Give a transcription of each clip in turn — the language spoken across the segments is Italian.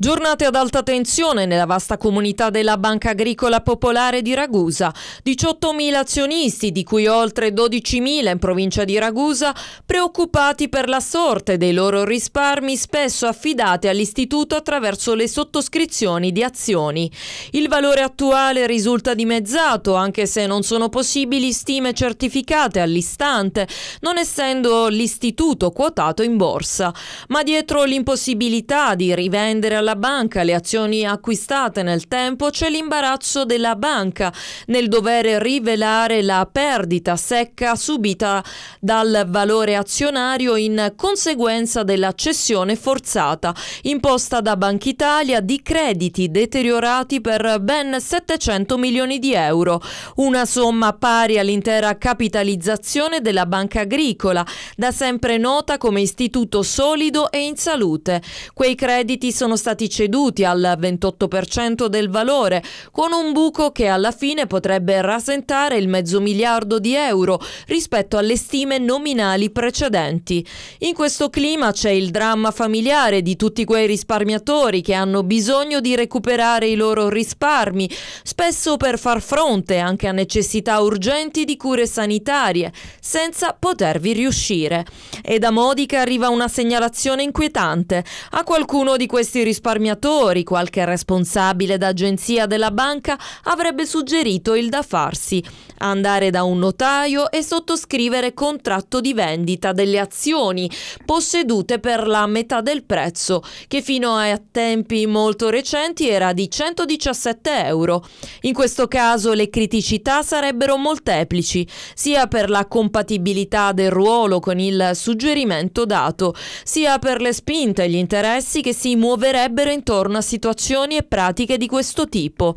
Giornate ad alta tensione nella vasta comunità della Banca Agricola Popolare di Ragusa. 18.000 azionisti, di cui oltre 12.000 in provincia di Ragusa, preoccupati per la sorte dei loro risparmi spesso affidati all'istituto attraverso le sottoscrizioni di azioni. Il valore attuale risulta dimezzato, anche se non sono possibili stime certificate all'istante, non essendo l'istituto quotato in borsa. Ma dietro l'impossibilità di rivendere alla banca, le azioni acquistate nel tempo, c'è l'imbarazzo della banca nel dover rivelare la perdita secca subita dal valore azionario in conseguenza della cessione forzata imposta da Banca Italia di crediti deteriorati per ben 700 milioni di euro, una somma pari all'intera capitalizzazione della banca agricola, da sempre nota come istituto solido e in salute. Quei crediti sono stati stati ceduti al 28% del valore, con un buco che alla fine potrebbe rasentare il mezzo miliardo di euro rispetto alle stime nominali precedenti. In questo clima c'è il dramma familiare di tutti quei risparmiatori che hanno bisogno di recuperare i loro risparmi, spesso per far fronte anche a necessità urgenti di cure sanitarie, senza potervi riuscire. E da Modica arriva una segnalazione inquietante. A qualcuno di questi risparmiatori, qualche responsabile d'agenzia della banca, avrebbe suggerito il da farsi, andare da un notaio e sottoscrivere contratto di vendita delle azioni possedute per la metà del prezzo, che fino a tempi molto recenti era di 117 euro. In questo caso le criticità sarebbero molteplici, sia per la compatibilità del ruolo con il suggerimento suggerimento dato, sia per le spinte e gli interessi che si muoverebbero intorno a situazioni e pratiche di questo tipo.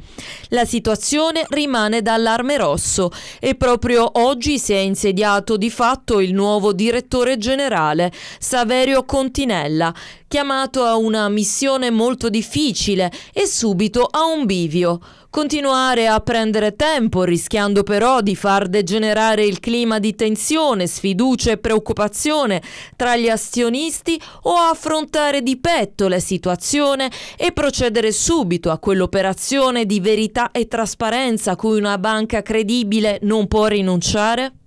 La situazione rimane da allarme rosso e proprio oggi si è insediato di fatto il nuovo direttore generale, Saverio Continella, chiamato a una missione molto difficile e subito a un bivio continuare a prendere tempo, rischiando però di far degenerare il clima di tensione, sfiducia e preoccupazione tra gli azionisti o affrontare di petto la situazione e procedere subito a quell'operazione di verità e trasparenza cui una banca credibile non può rinunciare?